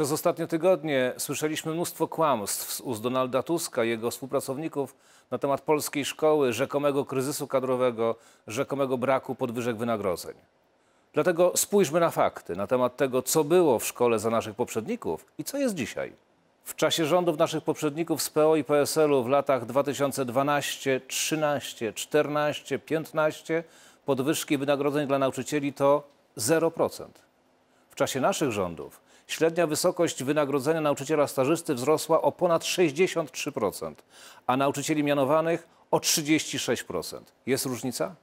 Przez ostatnie tygodnie słyszeliśmy mnóstwo kłamstw z ust Donalda Tuska, jego współpracowników na temat polskiej szkoły, rzekomego kryzysu kadrowego, rzekomego braku podwyżek wynagrodzeń. Dlatego spójrzmy na fakty na temat tego, co było w szkole za naszych poprzedników i co jest dzisiaj. W czasie rządów naszych poprzedników z PO i PSL-u w latach 2012, 13, 14, 15 podwyżki wynagrodzeń dla nauczycieli to 0% czasie naszych rządów średnia wysokość wynagrodzenia nauczyciela stażysty wzrosła o ponad 63%, a nauczycieli mianowanych o 36%. Jest różnica?